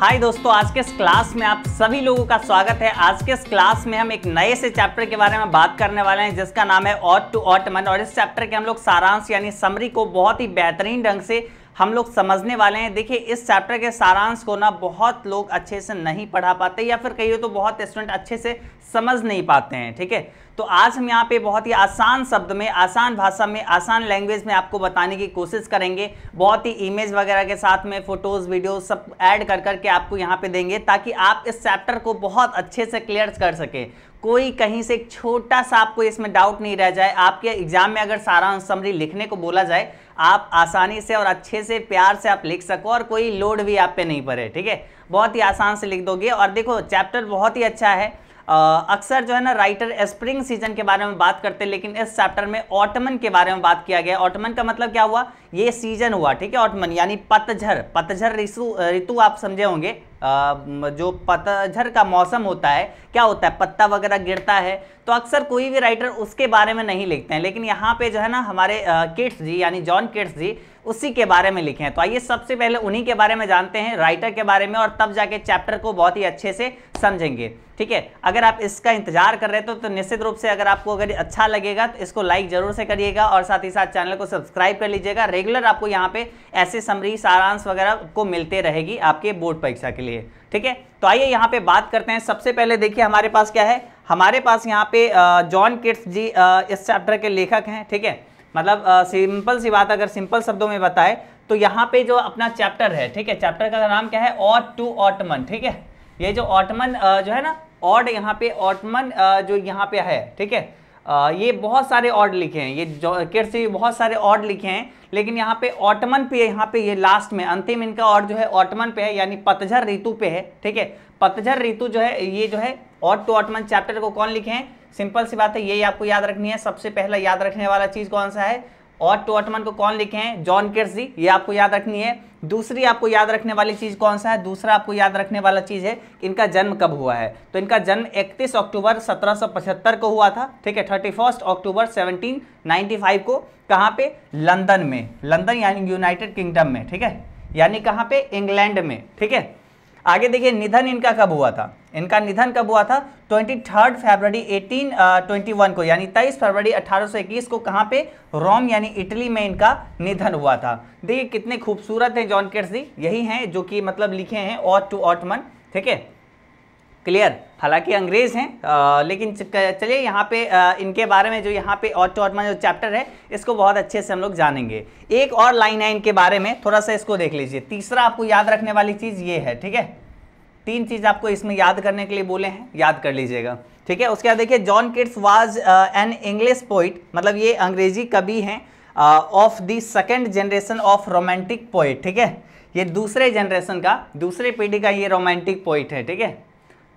हाय दोस्तों आज के इस क्लास में आप सभी लोगों का स्वागत है आज के इस क्लास में हम एक नए से चैप्टर के बारे में बात करने वाले हैं जिसका नाम है ऑट टू ऑट मन और इस चैप्टर के हम लोग सारांश यानी समरी को बहुत ही बेहतरीन ढंग से हम लोग समझने वाले हैं देखिए इस चैप्टर के सारांश को ना बहुत लोग अच्छे से नहीं पढ़ा पाते या फिर कहिए तो बहुत स्टूडेंट अच्छे से समझ नहीं पाते हैं ठीक है तो आज हम यहाँ पे बहुत ही आसान शब्द में आसान भाषा में आसान लैंग्वेज में आपको बताने की कोशिश करेंगे बहुत ही इमेज वगैरह के साथ में फोटोज वीडियो सब ऐड कर करके आपको यहाँ पे देंगे ताकि आप इस चैप्टर को बहुत अच्छे से क्लियर कर सके कोई कहीं से एक छोटा सा आपको इसमें डाउट नहीं रह जाए आपके एग्जाम में अगर सारा समरी लिखने को बोला जाए आप आसानी से और अच्छे से प्यार से आप लिख सको और कोई लोड भी आप पे नहीं पड़े ठीक है बहुत ही आसान से लिख दोगे और देखो चैप्टर बहुत ही अच्छा है अक्सर जो है ना राइटर स्प्रिंग सीजन के बारे में बात करते हैं लेकिन इस चैप्टर में ऑटमन के बारे में बात किया गया ऑटमन का मतलब क्या हुआ ये सीजन हुआ ठीक है ऑटमन यानी पतझर पतझर ऋतु ऋतु आप समझे होंगे जो पतझर का मौसम होता है क्या होता है पत्ता वगैरह गिरता है तो अक्सर कोई भी राइटर उसके बारे में नहीं लिखते हैं लेकिन यहाँ पे जो है ना हमारे किट्स जी यानी जॉन किट्स जी उसी के बारे में लिखे हैं तो आइए सबसे पहले उन्हीं के बारे में जानते हैं राइटर के बारे में और तब जाके चैप्टर को बहुत ही अच्छे से समझेंगे ठीक है अगर आप इसका इंतजार कर रहे थे तो, तो निश्चित रूप से अगर आपको अगर अच्छा लगेगा तो इसको लाइक जरूर से करिएगा और साथ ही साथ चैनल को सब्सक्राइब कर लीजिएगा रेगुलर आपको यहाँ पे ऐसे समरी सारांश वगैरह को मिलते रहेगी आपके बोर्ड परीक्षा के लिए ठीक है तो आइए यहाँ पे बात करते हैं सबसे पहले देखिए हमारे पास क्या है हमारे पास यहाँ पे जॉन किट्स जी इस चैप्टर के लेखक हैं ठीक है मतलब सिंपल सी बात अगर सिंपल शब्दों में बताए तो यहाँ पे जो अपना चैप्टर है ठीक है चैप्टर का नाम क्या है ऑट टू ऑटमन ठीक है ये जो ऑटमन जो है ना ऑड यहाँ पे ऑटमन जो यहाँ पे है ठीक है ये बहुत सारे ऑड लिखे हैं ये किड्स बहुत सारे ऑड लिखे हैं लेकिन यहाँ पे ऑटमन पे यहाँ पे ये लास्ट में अंतिम इनका ऑड जो है ऑटमन पे है यानी पतझर ऋतु पे है ठीक है पतझर ऋतु जो है ये जो है ऑट टू ऑटमन चैप्टर को कौन लिखे हैं सिंपल सी बात है यही आपको याद रखनी है सबसे पहला याद रखने वाला चीज़ कौन सा है और टोटमन को कौन लिखे हैं जॉन किर्स जी ये आपको याद रखनी है दूसरी आपको याद रखने वाली चीज़ कौन सा है दूसरा आपको याद रखने वाला चीज़ है इनका जन्म कब हुआ है तो इनका जन्म 31 अक्टूबर 1775 को हुआ था ठीक है थर्टी फर्स्ट अक्टूबर 1795 को कहाँ पे लंदन में लंदन यानी यूनाइटेड किंगडम में ठीक है यानी कहाँ पे इंग्लैंड में ठीक है आगे देखिए निधन इनका कब हुआ था इनका निधन कब हुआ था twenty third February eighteen twenty one को यानी तेईस फरवरी 1821 को कहाँ पे रोम यानी इटली में इनका निधन हुआ था देखिए कितने खूबसूरत हैं जॉन केट्स जी यही हैं जो कि मतलब लिखे हैं ऑट टू ऑटमन ठीक है क्लियर हालांकि अंग्रेज़ हैं लेकिन चलिए यहाँ पे आ, इनके बारे में जो यहाँ पे और चौटमा जो चैप्टर है इसको बहुत अच्छे से हम लोग जानेंगे एक और लाइन है इनके बारे में थोड़ा सा इसको देख लीजिए तीसरा आपको याद रखने वाली चीज़ ये है ठीक है तीन चीज़ आपको इसमें याद करने के लिए बोले हैं याद कर लीजिएगा ठीक है उसके बाद देखिए John Keats was an English poet मतलब ये अंग्रेजी कवि हैं of the second generation of romantic poet ठीक है ये दूसरे जनरेशन का दूसरे पीढ़ी का ये रोमांटिक पोइट है ठीक है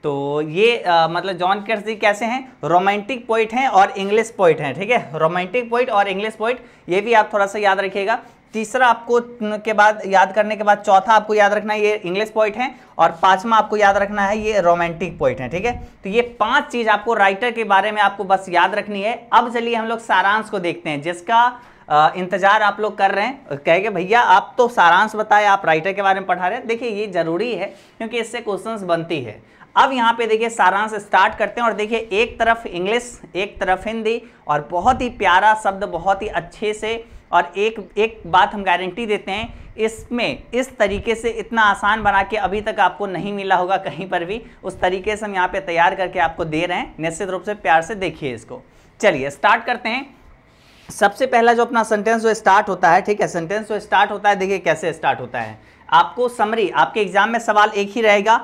तो ये आ, मतलब जॉन केट्स कैसे हैं रोमांटिक पोइट हैं और इंग्लिश पोइट हैं ठीक है रोमांटिक पोइट और इंग्लिश पोइट ये भी आप थोड़ा सा याद रखिएगा तीसरा आपको के बाद याद करने के बाद चौथा आपको याद रखना है ये इंग्लिश पॉइंट है और पांचवा आपको याद रखना है ये रोमांटिक पॉइंट है ठीक है तो ये पांच चीज आपको राइटर के बारे में आपको बस याद रखनी है अब चलिए हम लोग सारांश को देखते हैं जिसका इंतजार आप लोग कर रहे हैं कहेंगे भैया आप तो सारांश बताए आप राइटर के बारे में पढ़ा रहे हैं देखिए ये जरूरी है क्योंकि इससे क्वेश्चंस बनती है अब यहाँ पे देखिए सारांश स्टार्ट करते हैं और देखिए एक तरफ इंग्लिश एक तरफ हिंदी और बहुत ही प्यारा शब्द बहुत ही अच्छे से और एक एक बात हम गारंटी देते हैं इसमें इस तरीके से इतना आसान बना के अभी तक आपको नहीं मिला होगा कहीं पर भी उस तरीके से हम यहाँ पे तैयार करके आपको दे रहे हैं निश्चित रूप से प्यार से देखिए इसको चलिए स्टार्ट करते हैं सबसे पहला जो अपना सेंटेंस जो स्टार्ट होता है ठीक है सेंटेंस जो स्टार्ट होता है देखिए कैसे स्टार्ट होता है आपको समरी आपके एग्जाम में सवाल एक ही रहेगा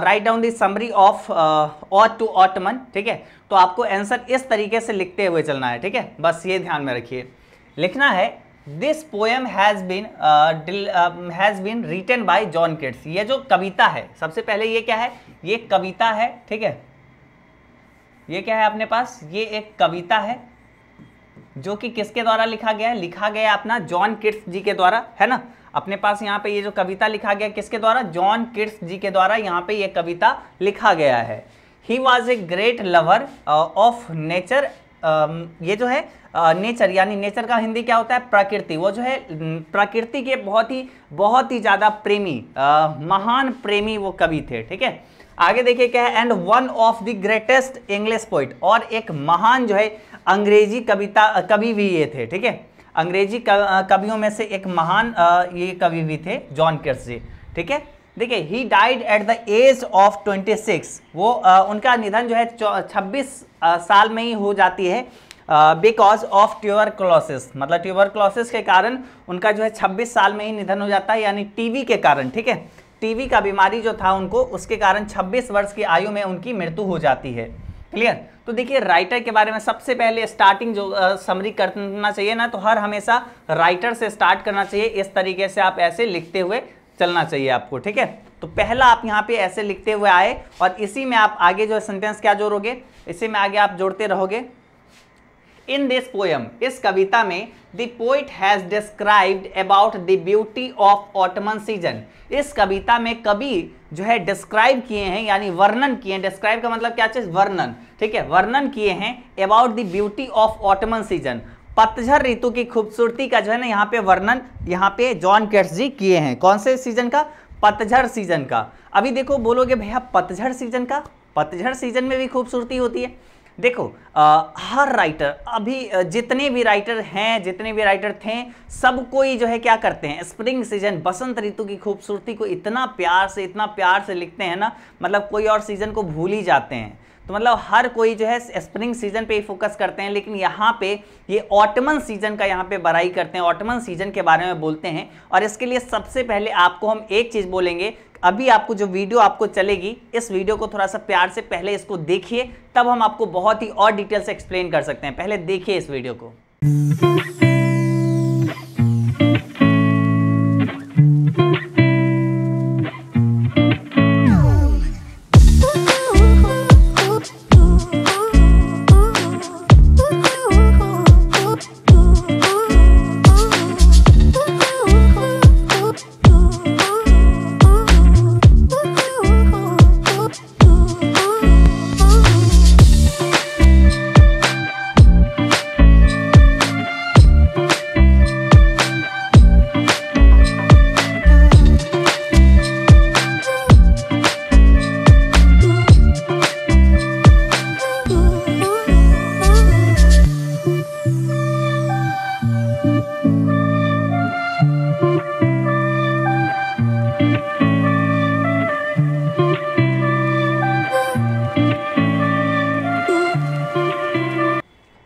write down the summary of ode to autumn ठीक है तो आपको आंसर इस तरीके से लिखते हुए चलना है ठीक है बस ये ध्यान में रखिए लिखना है this poem has been has been written by John Keats ये जो कविता है सबसे पहले ये क्या है ये कविता है ठीक है ये क्या है अपने पास ये एक कविता है जो कि किसके द्वारा लिखा गया है लिखा गया अपना जॉन किट्स जी के द्वारा है ना अपने पास यहाँ पे ये जो कविता लिखा गया किसके द्वारा जॉन किट्स जी के द्वारा यहाँ पे ये कविता लिखा गया है he was a great lover of nature ये जो है नेचर uh, यानी नेचर का हिंदी क्या होता है प्रकृति वो जो है प्रकृति के बहुत ही बहुत ही ज़्यादा प्रेमी आ, uh, महान प्रेमी वो कवि थे ठीक है आगे देखिए क्या है and one of the greatest English poet और एक महान जो है अंग्रेजी कविता कवि भी ये थे ठीक है अंग्रेजी कवियों में से एक महान ये कवि भी थे जॉन किर्स जी ठीक है देखिए he died at the age of 26 वो आ, उनका निधन जो है 26 साल में ही हो जाती है बिकॉज ऑफ ट्यूबर क्लॉसिस मतलब ट्यूबर क्लॉसिस के कारण उनका जो है 26 साल में ही निधन हो जाता है यानी टीवी के कारण ठीक है टीवी का बीमारी जो था उनको उसके कारण 26 वर्ष की आयु में उनकी मृत्यु हो जाती है क्लियर तो देखिए राइटर के बारे में सबसे पहले स्टार्टिंग जो समरी करना चाहिए ना तो हर हमेशा राइटर से स्टार्ट करना चाहिए इस तरीके से आप ऐसे लिखते हुए चलना चाहिए आपको ठीक है तो पहला आप यहाँ पे ऐसे लिखते हुए आए और इसी में आप आगे जो सेंटेंस क्या जोड़ोगे इसी में आगे आप जोड़ते रहोगे इन दिस पोएम इस कविता में the poet has described about the beauty of autumn season इस कविता में कवि जो है डिस्क्राइब किए हैं यानी वर्णन किए हैं डिस्क्राइब का मतलब क्या चीज़ वर्णन ठीक है वर्णन किए हैं about the beauty of autumn season पतझर ऋतु की खूबसूरती का जो है ना यहाँ पे वर्णन यहाँ पे जॉन कैट्स जी किए हैं कौन से सीजन का पतझर सीजन का अभी देखो बोलोगे भैया पतझर सीजन का पतझर सीजन में भी खूबसूरती होती है देखो आ, हर राइटर अभी जितने भी राइटर हैं जितने भी राइटर थे सब कोई जो है क्या करते हैं स्प्रिंग सीजन बसंत ऋतु की खूबसूरती को इतना प्यार से इतना प्यार से लिखते हैं ना मतलब कोई और सीजन को भूल ही जाते हैं तो मतलब हर कोई जो है स्प्रिंग सीजन पे ही फोकस करते हैं लेकिन यहाँ पे ये ऑटमन सीजन का यहाँ पे बड़ाई करते हैं ऑटमन सीजन के बारे में बोलते हैं और इसके लिए सबसे पहले आपको हम एक चीज़ बोलेंगे अभी आपको जो वीडियो आपको चलेगी इस वीडियो को थोड़ा सा प्यार से पहले इसको देखिए तब हम आपको बहुत ही और डिटेल से एक्सप्लेन कर सकते हैं पहले देखिए इस वीडियो को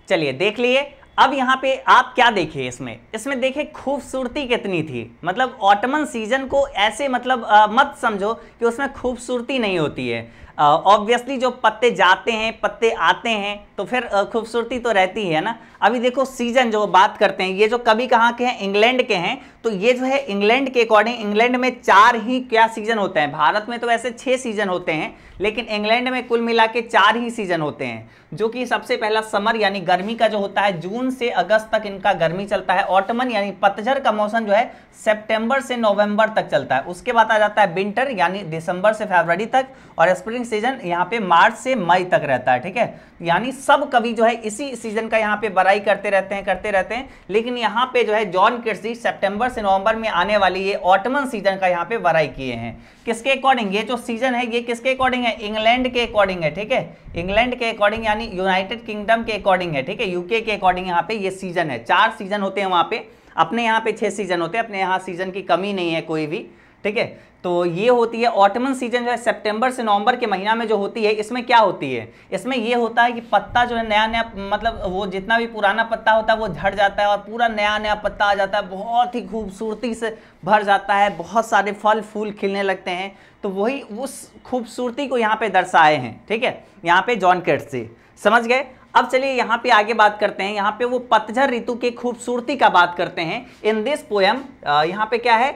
चलिए देख लिए अब यहाँ पे आप क्या देखिए इसमें इसमें देखे खूबसूरती कितनी थी मतलब ऑटमन सीजन को ऐसे मतलब आ, मत समझो कि उसमें खूबसूरती नहीं होती है ऑब्वियसली जो पत्ते जाते हैं पत्ते आते हैं तो फिर खूबसूरती तो रहती है ना अभी देखो सीजन जो बात करते हैं ये जो कभी कहाँ के हैं इंग्लैंड के हैं तो ये जो है इंग्लैंड के अकॉर्डिंग इंग्लैंड में चार ही क्या सीजन होते हैं भारत में तो वैसे छः सीजन होते हैं लेकिन इंग्लैंड में कुल मिला के चार ही सीजन होते हैं जो कि सबसे पहला समर यानी गर्मी का जो होता है जून से अगस्त तक इनका गर्मी चलता है ऑटमन यानी पतझर का मौसम जो है सेप्टेम्बर से नवम्बर तक चलता है उसके बाद आ जाता है विंटर यानी दिसंबर से फरवरी तक और स्प्रिंग सीजन यहाँ पे मार्च से मई तक रहता है ठीक है तो यानी सब कवि जो है इसी सीजन का यहाँ पे बराई करते रहते हैं करते रहते हैं लेकिन यहाँ पे जो है जॉन किर्सी सितंबर से नवंबर में आने वाली ये ऑटमन सीजन का यहाँ पे बराई किए हैं किसके अकॉर्डिंग ये जो सीजन है ये किसके अकॉर्डिंग है इंग्लैंड के अकॉर्डिंग है ठीक है इंग्लैंड के अकॉर्डिंग यानी यूनाइटेड किंगडम के अकॉर्डिंग है ठीक है यूके के अकॉर्डिंग यहाँ पे ये सीजन है चार सीजन होते हैं वहाँ पे अपने यहाँ पे छह सीजन होते हैं अपने यहाँ सीजन की कमी नहीं है कोई भी ठीक है तो ये होती है ऑटमन सीजन जो है सितंबर से नवंबर के महीना में जो होती है इसमें क्या होती है इसमें ये होता है कि पत्ता जो है नया नया मतलब वो जितना भी पुराना पत्ता होता है वो झड़ जाता है और पूरा नया नया पत्ता आ जाता है बहुत ही खूबसूरती से भर जाता है बहुत सारे फल फूल खिलने लगते हैं तो वही उस खूबसूरती को यहाँ पे दर्शाए हैं ठीक है यहाँ पे जॉन केट्स से समझ गए अब चलिए यहाँ पे आगे बात करते हैं यहाँ पे वो पतझर ऋतु के खूबसूरती का बात करते हैं इन दिस पोएम यहाँ पे क्या है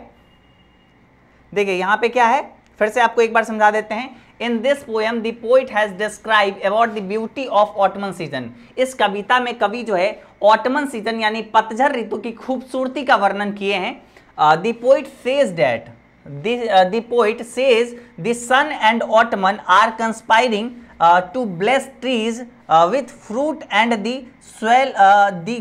देखिए यहाँ पे क्या है फिर से आपको एक बार समझा देते हैं in this poem the poet has describe about the beauty of autumn season इस कविता में कवि जो है ऑटमन सीजन यानी पतझर ऋतु की खूबसूरती का वर्णन किए हैं the poet says that the poet says the sun and autumn are conspiring to bless trees with fruit and the swell the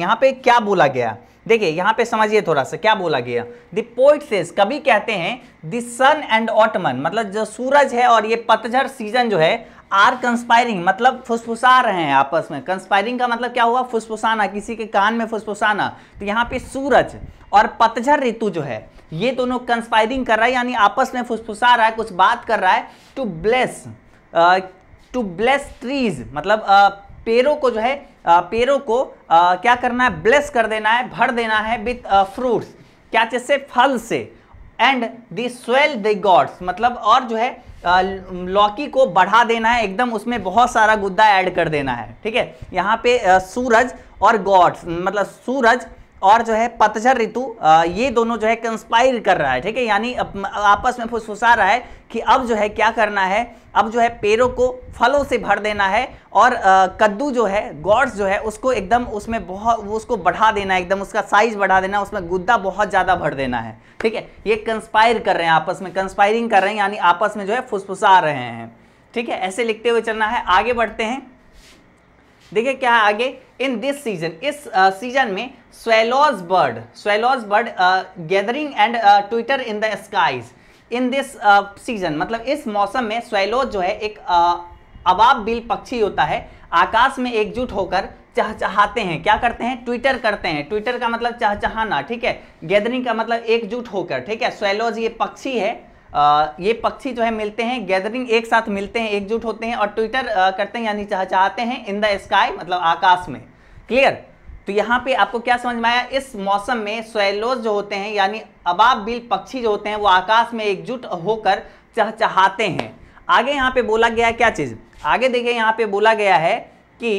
यहाँ पे क्या बोला गया देखिए यहाँ पे समझिए थोड़ा सा क्या बोला गया दोइट से कभी कहते हैं द सन एंड ऑटमन मतलब जो सूरज है और ये पतझर सीजन जो है आर कंस्पायरिंग मतलब फुसफुसा रहे हैं आपस में कंस्पायरिंग का मतलब क्या हुआ फुसफुसाना किसी के कान में फुसफुसाना तो यहाँ पे सूरज और पतझर ऋतु जो है ये दोनों कंस्पायरिंग कर रहा है यानी आपस में फुसफुसा रहा है कुछ बात कर रहा है to bless to bless trees मतलब uh, पेड़ों को जो है पेड़ों को आ, क्या करना है ब्लेस कर देना है भर देना है विथ फ्रूट्स क्या चीज से फल से एंड दल द गॉड्स मतलब और जो है लौकी को बढ़ा देना है एकदम उसमें बहुत सारा गुद्दा ऐड कर देना है ठीक है यहाँ पे सूरज और गॉड्स मतलब सूरज और जो है पतझर ऋतु ये दोनों जो है कंस्पायर कर रहा है ठीक है यानी आपस में फुसफुसा रहा है कि अब जो है क्या करना है अब जो है पेड़ों को फलों से भर देना है और कद्दू जो है गॉड्स जो है उसको एकदम उसमें बहुत उसको बढ़ा देना है एकदम उसका साइज बढ़ा देना उसमें गुद्दा बहुत ज़्यादा भर देना है ठीक है ये कंस्पायर कर रहे हैं आपस में कंस्पायरिंग कर रहे हैं यानी आपस में जो है फुसफुसा रहे हैं ठीक है ऐसे लिखते हुए चलना है आगे बढ़ते हैं देखिए क्या आगे इन दिस सीजन इस सीजन uh, में swallows bird swallows bird gathering and twitter in the skies in this season मतलब इस मौसम में स्वेलोज जो है एक uh, अबाब बिल पक्षी होता है आकाश में एकजुट होकर चहचहाते हैं क्या करते हैं ट्विटर करते हैं ट्विटर का मतलब चहचहाना ठीक है गैदरिंग का मतलब एकजुट होकर ठीक है स्वेलोज ये पक्षी है ये पक्षी जो है मिलते हैं गैदरिंग एक साथ मिलते हैं एकजुट होते हैं और ट्विटर करते हैं यानी चाहते हैं इन द स्काई मतलब आकाश में क्लियर तो यहाँ पे आपको क्या समझ में आया इस मौसम में स्वेलोज जो होते हैं यानी अबाबिल पक्षी जो होते हैं वो आकाश में एकजुट होकर चहचहाते हैं आगे यहाँ पे बोला गया है क्या चीज़ आगे देखिए यहाँ पे बोला गया है कि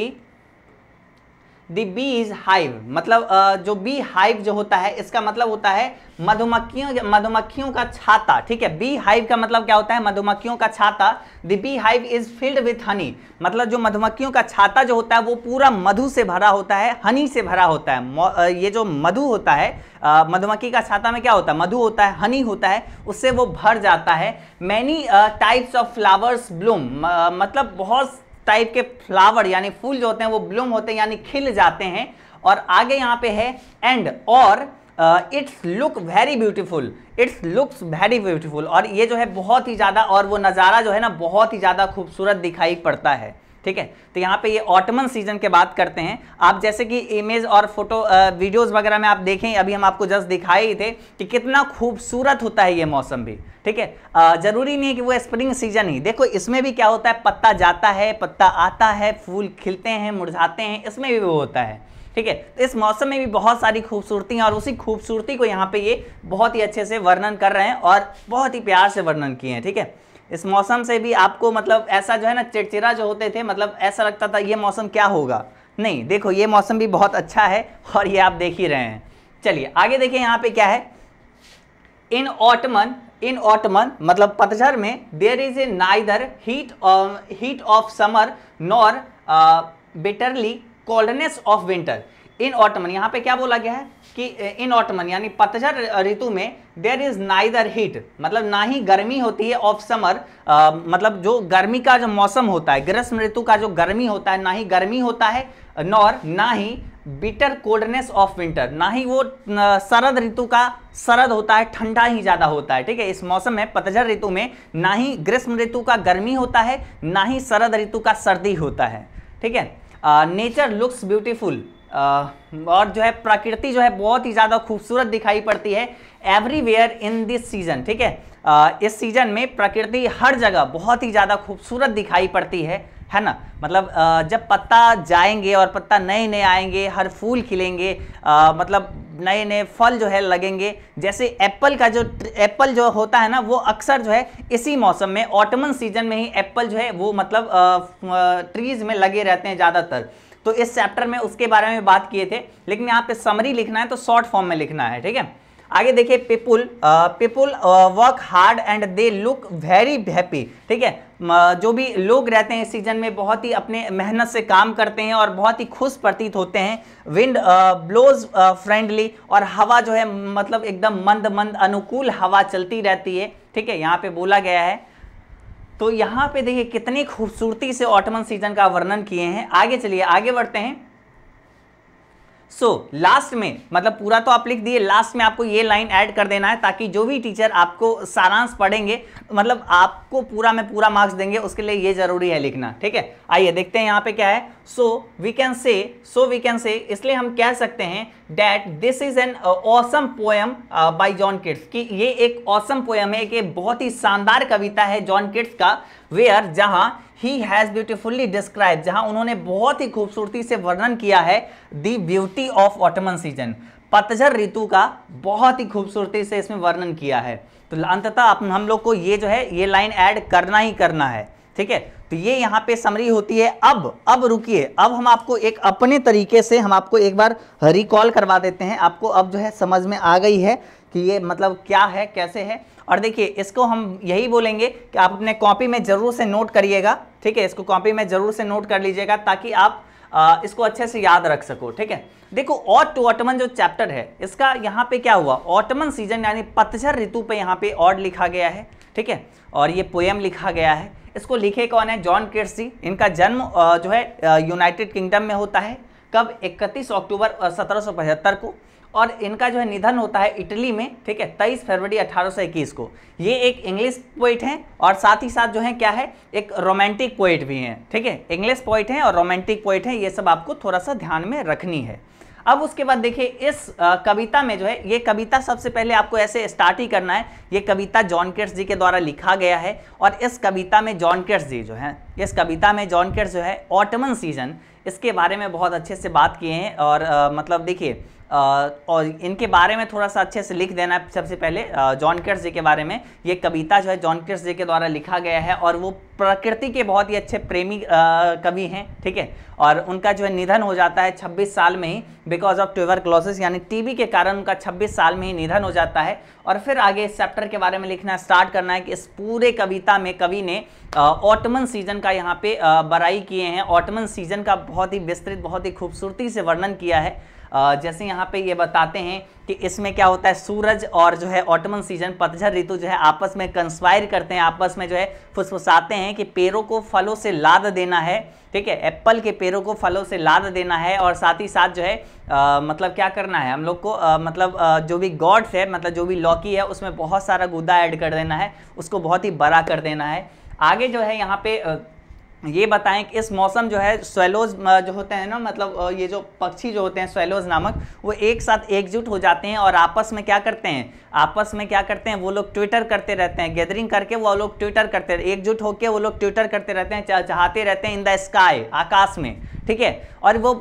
दी बी इज हाइव मतलब जो बी हाइव जो होता है इसका मतलब होता है मधुमक्खियों मधुमक्खियों का छाता ठीक है बी हाइव का मतलब क्या होता है मधुमक्खियों का छाता the bee hive is filled with honey मतलब जो मधुमक्खियों का छाता जो होता है वो पूरा मधु से भरा होता है हनी से भरा होता है ये जो मधु होता है मधुमक्खी का छाता में क्या होता है मधु होता है हनी होता है उससे वो भर जाता है many types of flowers bloom मतलब बहुत टाइप के फ्लावर यानी फूल जो होते हैं वो ब्लूम होते हैं यानी खिल जाते हैं और आगे यहाँ पे है एंड और it's look very beautiful it's looks very beautiful और ये जो है बहुत ही ज़्यादा और वो नज़ारा जो है ना बहुत ही ज़्यादा खूबसूरत दिखाई पड़ता है ठीक है तो यहाँ पे ये ऑटमन सीजन के बात करते हैं आप जैसे कि इमेज और फोटो वीडियोस वगैरह में आप देखें अभी हम आपको जस्ट दिखाए ही थे कि कितना खूबसूरत होता है ये मौसम भी ठीक है जरूरी नहीं है कि वो स्प्रिंग सीजन ही देखो इसमें भी क्या होता है पत्ता जाता है पत्ता आता है फूल खिलते हैं मुरझाते हैं इसमें भी वो होता है ठीक है तो इस मौसम में भी बहुत सारी खूबसूरतियाँ और उसी खूबसूरती को यहाँ पे ये बहुत ही अच्छे से वर्णन कर रहे हैं और बहुत ही प्यार से वर्णन किए हैं ठीक है थीके? इस मौसम से भी आपको मतलब ऐसा जो है ना चिड़चिड़ा जो होते थे मतलब ऐसा लगता था ये मौसम क्या होगा नहीं देखो ये मौसम भी बहुत अच्छा है और ये आप देख ही रहे हैं चलिए आगे देखिए यहाँ पे क्या है इन ऑटमन इन ऑटमन मतलब पतझर में there is a neither heat heat of summer nor bitterly coldness of winter in autumn यहाँ पे क्या बोला गया है कि इन ऑटमन यानी पतझर ऋतु में देर इज नाइदर हीट मतलब ना ही गर्मी होती है ऑफ समर मतलब जो गर्मी का जो मौसम होता है ग्रीष्म ऋतु का जो गर्मी होता है ना ही गर्मी होता है नॉर ना ही बिटर कोल्डनेस ऑफ विंटर ना ही वो शरद ऋतु का शरद होता है ठंडा ही ज़्यादा होता है ठीक है इस मौसम में पतझर ऋतु में ना ही ग्रीष्म ऋतु का गर्मी होता है ना ही शरद ऋतु का सर्दी होता है ठीक है नेचर लुक्स ब्यूटीफुल और जो है प्रकृति जो है बहुत ही ज़्यादा खूबसूरत दिखाई पड़ती है एवरीवेयर इन दिस सीज़न ठीक है इस सीज़न में प्रकृति हर जगह बहुत ही ज़्यादा खूबसूरत दिखाई पड़ती है है ना मतलब जब पत्ता जाएंगे और पत्ता नए नए आएंगे हर फूल खिलेंगे मतलब नए नए फल जो है लगेंगे जैसे एप्पल का जो एप्पल जो होता है ना वो अक्सर जो है इसी मौसम में ऑटमन सीजन में ही एप्पल जो है वो मतलब ट्रीज़ में लगे रहते हैं ज़्यादातर तो इस चैप्टर में उसके बारे में बात किए थे लेकिन यहाँ पे समरी लिखना है तो शॉर्ट फॉर्म में लिखना है ठीक है आगे देखिए people people work hard and they look very happy ठीक है जो भी लोग रहते हैं इस सीजन में बहुत ही अपने मेहनत से काम करते हैं और बहुत ही खुश प्रतीत होते हैं विंड ब्लोज फ्रेंडली और हवा जो है मतलब एकदम मंद मंद अनुकूल हवा चलती रहती है ठीक है यहाँ पे बोला गया है तो यहाँ पे देखिए कितनी खूबसूरती से ऑटोमन सीजन का वर्णन किए हैं आगे चलिए आगे बढ़ते हैं सो so, लास्ट में मतलब पूरा तो आप लिख दिए लास्ट में आपको ये लाइन ऐड कर देना है ताकि जो भी टीचर आपको सारांश पढ़ेंगे मतलब आपको पूरा में पूरा मार्क्स देंगे उसके लिए ये जरूरी है लिखना ठीक है आइए देखते हैं यहाँ पे क्या है so we can say so we can say इसलिए हम कह सकते हैं that this is an awesome poem by John Keats कि ये एक ऑसम पोएम है कि बहुत ही शानदार कविता है जॉन किट्स का वेयर जहाँ ही हैज़ ब्यूटिफुल्ली डिस्क्राइब जहाँ उन्होंने बहुत ही खूबसूरती से वर्णन किया है the beauty of autumn season पतझर ऋतु का बहुत ही खूबसूरती से इसमें वर्णन किया है तो अंततः हम लोग को ये जो है ये लाइन ऐड करना ही करना है ठीक है तो ये यहाँ पे समरी होती है अब अब रुकिए अब हम आपको एक अपने तरीके से हम आपको एक बार रिकॉल करवा देते हैं आपको अब जो है समझ में आ गई है कि ये मतलब क्या है कैसे है और देखिए इसको हम यही बोलेंगे कि आप अपने कॉपी में ज़रूर से नोट करिएगा ठीक है इसको कॉपी में ज़रूर से नोट कर लीजिएगा ताकि आप आ, इसको अच्छे से याद रख सको ठीक है देखो ऑट टू ऑटमन जो चैप्टर है इसका यहाँ पे क्या हुआ ऑटमन सीजन यानी पतझर ऋतु पे यहाँ पे ऑड लिखा गया है ठीक है और ये पोएम लिखा गया है इसको लिखे कौन है जॉन केट्सी इनका जन्म जो है यूनाइटेड किंगडम में होता है कब 31 अक्टूबर सत्रह को और इनका जो है निधन होता है इटली में ठीक है तेईस फरवरी अठारह को ये एक इंग्लिश पोइट हैं और साथ ही साथ जो है क्या है एक रोमांटिक पोइट भी हैं ठीक है इंग्लिश पोइट हैं और रोमांटिक पोइट हैं ये सब आपको थोड़ा सा ध्यान में रखनी है अब उसके बाद देखिए इस कविता में जो है ये कविता सबसे पहले आपको ऐसे स्टार्ट ही करना है ये कविता जॉन केट्स जी के द्वारा लिखा गया है और इस कविता में जॉन केट्स जी जो है इस कविता में जॉन केट्स जो है ऑटमन सीजन इसके बारे में बहुत अच्छे से बात किए हैं और आ, मतलब देखिए और इनके बारे में थोड़ा सा अच्छे से लिख देना है सबसे पहले जॉन केट्स जी के बारे में ये कविता जो है जॉन केट्स जी के द्वारा लिखा गया है और वो प्रकृति के बहुत ही अच्छे प्रेमी कवि हैं ठीक है और उनका जो है निधन हो जाता है 26 साल में ही बिकॉज ऑफ ट्यूबरक्लोसिस यानी टीबी के कारण उनका 26 साल में ही निधन हो जाता है और फिर आगे इस चैप्टर के बारे में लिखना स्टार्ट करना है कि इस पूरे कविता में कवि ने ऑटमन सीजन का यहाँ पे बराई किए हैं ऑटमन सीजन का बहुत ही विस्तृत बहुत ही खूबसूरती से वर्णन किया है जैसे यहाँ पे ये बताते हैं कि इसमें क्या होता है सूरज और जो है ऑटमन सीजन पतझर ऋतु जो है आपस में कंस्पायर करते हैं आपस में जो है फुसफुसाते हैं कि पेड़ों को फलों से लाद देना है ठीक है एप्पल के पेड़ों को फलों से लाद देना है और साथ ही साथ जो है आ, मतलब क्या करना है हम लोग को आ, मतलब आ, जो भी गॉड्स है मतलब जो भी लौकी है उसमें बहुत सारा गुदा ऐड कर देना है उसको बहुत ही बड़ा कर देना है आगे जो है यहाँ पे आ, ये बताएं कि इस मौसम जो है स्वेलोज जो होते हैं ना मतलब ये जो पक्षी जो होते हैं स्वेलोज नामक वो एक साथ एकजुट हो जाते हैं और आपस में क्या करते हैं आपस में क्या करते हैं वो लोग ट्विटर करते रहते हैं गैदरिंग करके वो लोग ट्विटर करते एकजुट होकर वो लोग ट्विटर करते रहते हैं चाहते रहते हैं इन द स्काई आकाश में ठीक है और वो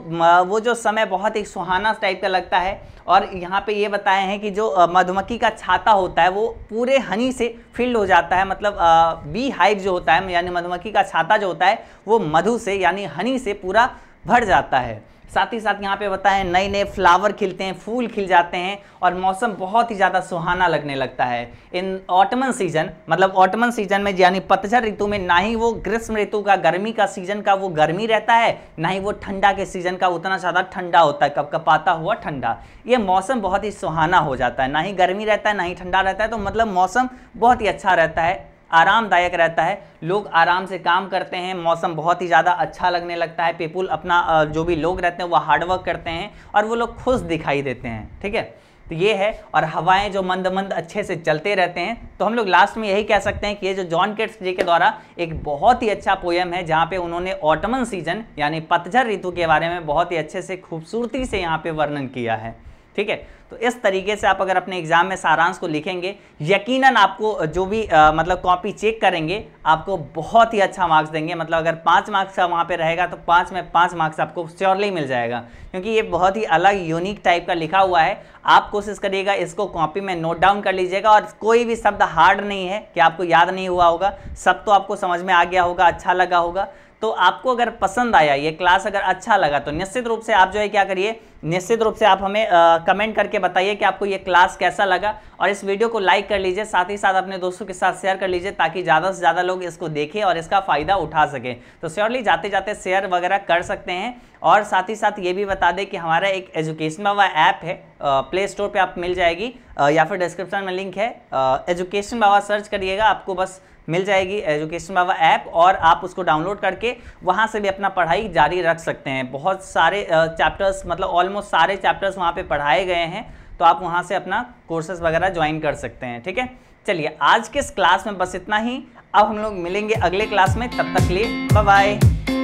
वो जो समय बहुत ही सुहाना टाइप का लगता है और यहाँ पे ये बताए हैं कि जो मधुमक्खी का छाता होता है वो पूरे हनी से फिल्ड हो जाता है मतलब बी हाइव जो होता है यानी मधुमक्खी का छाता जो होता है वो मधु से यानी हनी से पूरा भर जाता है साथ ही साथ यहाँ पे बताएं नए नए फ्लावर खिलते हैं फूल खिल जाते हैं और मौसम बहुत ही ज़्यादा सुहाना लगने लगता है इन ऑटमन सीजन मतलब ऑटमन सीजन में यानी पतझर ऋतु में ना ही वो ग्रीष्म ऋतु का गर्मी का सीजन का वो गर्मी रहता है ना ही वो ठंडा के सीजन का उतना ज़्यादा ठंडा होता है कब कपाता हुआ ठंडा ये मौसम बहुत ही सुहाना हो जाता है ना ही गर्मी रहता है ना ही ठंडा रहता है तो मतलब मौसम बहुत ही अच्छा रहता है आरामदायक रहता है लोग आराम से काम करते हैं मौसम बहुत ही ज़्यादा अच्छा लगने लगता है पीपुल अपना जो भी लोग रहते हैं वह हार्डवर्क करते हैं और वो लोग खुश दिखाई देते हैं ठीक है तो ये है और हवाएं जो मंद मंद अच्छे से चलते रहते हैं तो हम लोग लास्ट में यही कह सकते हैं कि ये जो जॉन केट्स जी के द्वारा एक बहुत ही अच्छा पोयम है जहाँ पे उन्होंने ऑटमन सीजन यानी पतझर ऋतु के बारे में बहुत ही अच्छे से खूबसूरती से यहाँ पे वर्णन किया है ठीक है तो इस तरीके से आप अगर अपने एग्जाम में सारांश को लिखेंगे यकीनन आपको जो भी आ, मतलब कॉपी चेक करेंगे आपको बहुत ही अच्छा मार्क्स देंगे मतलब अगर पाँच मार्क्स का वहाँ पे रहेगा तो पाँच में पाँच मार्क्स आपको श्योरली मिल जाएगा क्योंकि ये बहुत ही अलग यूनिक टाइप का लिखा हुआ है आप कोशिश करिएगा इसको कॉपी में नोट डाउन कर लीजिएगा और कोई भी शब्द हार्ड नहीं है कि आपको याद नहीं हुआ होगा सब तो आपको समझ में आ गया होगा अच्छा लगा होगा तो आपको अगर पसंद आया ये क्लास अगर अच्छा लगा तो निश्चित रूप से आप जो है क्या करिए निश्चित रूप से आप हमें आ, कमेंट करके बताइए कि आपको ये क्लास कैसा लगा और इस वीडियो को लाइक कर लीजिए साथ ही साथ अपने दोस्तों के साथ शेयर कर लीजिए ताकि ज़्यादा से ज़्यादा लोग इसको देखें और इसका फ़ायदा उठा सकें तो श्योरली जाते जाते शेयर वगैरह कर सकते हैं और साथ ही साथ ये भी बता दें कि हमारा एक एजुकेशन बाबा ऐप है प्ले स्टोर पर आप मिल जाएगी या फिर डिस्क्रिप्शन में लिंक है एजुकेशन बाबा सर्च करिएगा आपको बस मिल जाएगी एजुकेशन बाबा ऐप और आप उसको डाउनलोड करके वहाँ से भी अपना पढ़ाई जारी रख सकते हैं बहुत सारे चैप्टर्स मतलब ऑलमोस्ट सारे चैप्टर्स वहाँ पर पढ़ाए गए हैं तो आप वहाँ से अपना कोर्सेज वगैरह ज्वाइन कर सकते हैं ठीक है चलिए आज के इस क्लास में बस इतना ही अब हम लोग मिलेंगे अगले क्लास में तब तक लिए बाय बाय